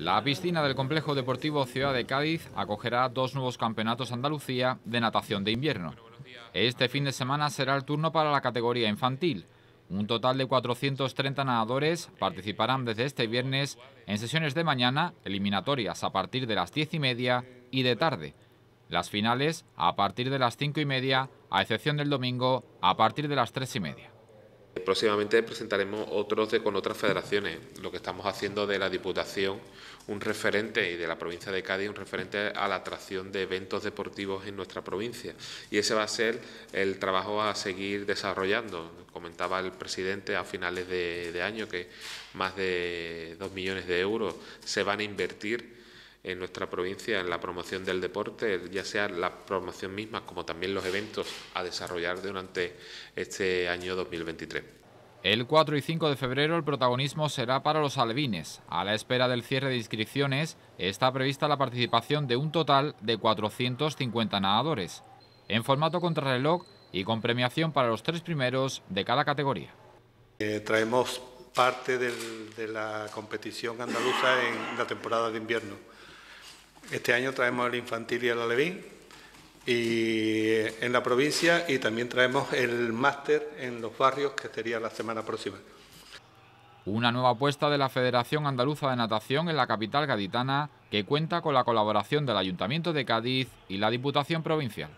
La piscina del Complejo Deportivo Ciudad de Cádiz acogerá dos nuevos campeonatos Andalucía de natación de invierno. Este fin de semana será el turno para la categoría infantil. Un total de 430 nadadores participarán desde este viernes en sesiones de mañana, eliminatorias a partir de las 10 y media y de tarde. Las finales a partir de las 5 y media, a excepción del domingo, a partir de las 3 y media. Próximamente presentaremos otros de con otras federaciones, lo que estamos haciendo de la Diputación un referente y de la provincia de Cádiz un referente a la atracción de eventos deportivos en nuestra provincia y ese va a ser el trabajo a seguir desarrollando. Comentaba el presidente a finales de, de año que más de dos millones de euros se van a invertir en nuestra provincia en la promoción del deporte, ya sea la promoción misma como también los eventos a desarrollar durante este año 2023. El 4 y 5 de febrero el protagonismo será para los albines. A la espera del cierre de inscripciones está prevista la participación de un total de 450 nadadores, en formato contrarreloj y con premiación para los tres primeros de cada categoría. Eh, traemos parte de la competición andaluza en la temporada de invierno este año traemos el infantil y el alevín y, eh, en la provincia y también traemos el máster en los barrios, que sería la semana próxima. Una nueva apuesta de la Federación Andaluza de Natación en la capital gaditana, que cuenta con la colaboración del Ayuntamiento de Cádiz y la Diputación Provincial.